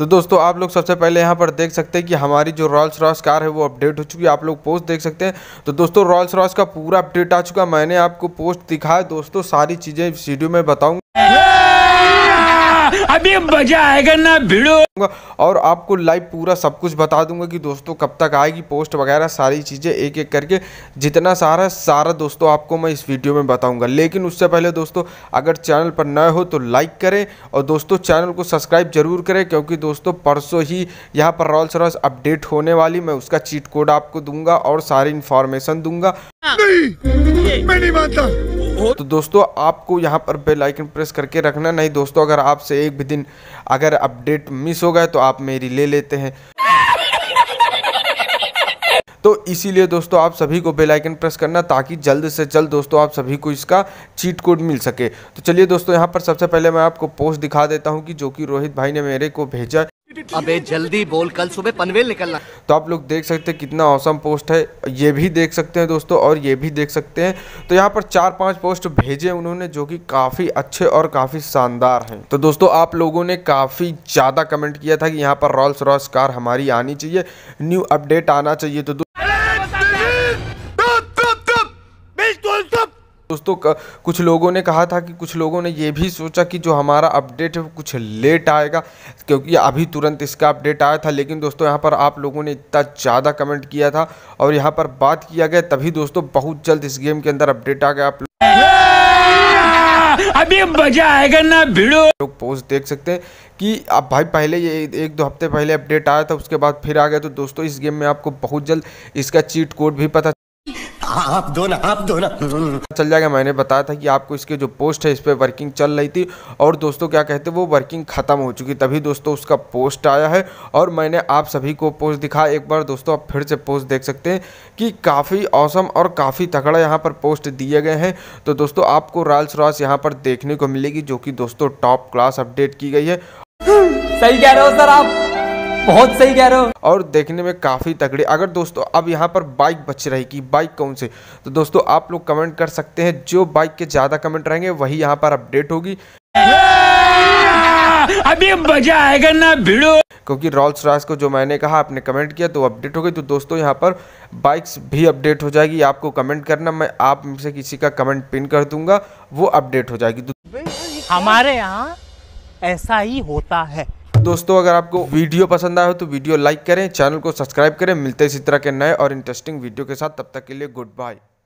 तो दोस्तों आप लोग सबसे पहले यहाँ पर देख सकते हैं कि हमारी जो रॉल्स रॉस कार है वो अपडेट हो चुकी है आप लोग पोस्ट देख सकते हैं तो दोस्तों रॉल्स रॉस का पूरा अपडेट आ चुका मैंने आपको पोस्ट दिखा है दोस्तों सारी चीज़ें वीडियो में बताऊँगा अभी मजा आएगा ना भिड़ो और आपको लाइव पूरा सब कुछ बता दूंगा कि दोस्तों कब तक आएगी पोस्ट वगैरह सारी चीज़ें एक एक करके जितना सारा सारा दोस्तों आपको मैं इस वीडियो में बताऊंगा लेकिन उससे पहले दोस्तों अगर चैनल पर नए हो तो लाइक करें और दोस्तों चैनल को सब्सक्राइब जरूर करें क्योंकि दोस्तों परसों ही यहाँ पर रॉल्स रॉल्स अपडेट होने वाली मैं उसका चीट कोड आपको दूंगा और सारी इन्फॉर्मेशन दूंगा नहीं, मैं नहीं मानता हो तो दोस्तों आपको यहाँ पर बेल आइकन प्रेस करके रखना नहीं दोस्तों अगर आपसे एक भी दिन अगर अपडेट मिस हो गए तो आप मेरी ले लेते हैं तो इसीलिए दोस्तों आप सभी को बेल आइकन प्रेस करना ताकि जल्द से जल्द दोस्तों आप सभी को इसका चीट कोड मिल सके तो चलिए दोस्तों यहाँ पर सबसे पहले मैं आपको पोस्ट दिखा देता हूँ कि जो कि रोहित भाई ने मेरे को भेजा अबे जल्दी बोल कल सुबह पनवेल निकलना तो आप लोग देख सकते हैं कितना औसम पोस्ट है ये भी देख सकते हैं दोस्तों और ये भी देख सकते हैं तो यहाँ पर चार पांच पोस्ट भेजे उन्होंने जो कि काफ़ी अच्छे और काफ़ी शानदार हैं तो दोस्तों आप लोगों ने काफ़ी ज़्यादा कमेंट किया था कि यहाँ पर रॉल्स रॉयस कार हमारी आनी चाहिए न्यू अपडेट आना चाहिए तो दोस्तों कुछ लोगों ने कहा था कि कुछ लोगों ने ये भी सोचा कि जो हमारा अपडेट है कुछ लेट आएगा क्योंकि अभी तुरंत इसका अपडेट आया था लेकिन दोस्तों यहाँ पर आप लोगों ने इतना ज़्यादा कमेंट किया था और यहाँ पर बात किया गया तभी दोस्तों बहुत जल्द इस गेम के अंदर अपडेट आ गया आप अभी मजा आएगा ना भिड़ो लोग पोस्ट देख सकते हैं कि अब भाई पहले ये एक दो हफ्ते पहले अपडेट आया था उसके बाद फिर आ गया तो दोस्तों इस गेम में आपको बहुत जल्द इसका चीट कोड भी पता हाँ, आप दो ना आप दो ना चल जाएगा मैंने बताया था कि आपको इसके जो पोस्ट है इस पर वर्किंग चल रही थी और दोस्तों क्या कहते हैं वो वर्किंग ख़त्म हो चुकी तभी दोस्तों उसका पोस्ट आया है और मैंने आप सभी को पोस्ट दिखाया एक बार दोस्तों आप फिर से पोस्ट देख सकते हैं कि काफ़ी औसम और काफ़ी तगड़ा यहाँ पर पोस्ट दिए गए हैं तो दोस्तों आपको रॉयल्स रॉयस यहाँ पर देखने को मिलेगी जो कि दोस्तों टॉप क्लास अपडेट की गई है सही कह रहे हो सर आप बहुत सही कह रहे हो और देखने में काफ़ी तगड़े अगर दोस्तों अब यहाँ पर बाइक बच रहेगी बाइक कौन से तो दोस्तों आप लोग कमेंट कर सकते हैं जो बाइक के ज़्यादा कमेंट रहेंगे वही यहाँ पर अपडेट होगी अभी मजा आएगा ना भिड़ो क्योंकि रॉल्स रॉयस को जो मैंने कहा आपने कमेंट किया तो अपडेट हो गई तो दोस्तों यहाँ पर बाइक्स भी अपडेट हो जाएगी आपको कमेंट करना मैं आप में से किसी का कमेंट पिन कर दूंगा वो अपडेट हो जाएगी तो हमारे यहाँ ऐसा ही होता है दोस्तों अगर आपको वीडियो पसंद आया हो तो वीडियो लाइक करें चैनल को सब्सक्राइब करें मिलते इसी तरह के नए और इंटरेस्टिंग वीडियो के साथ तब तक के लिए गुड बाय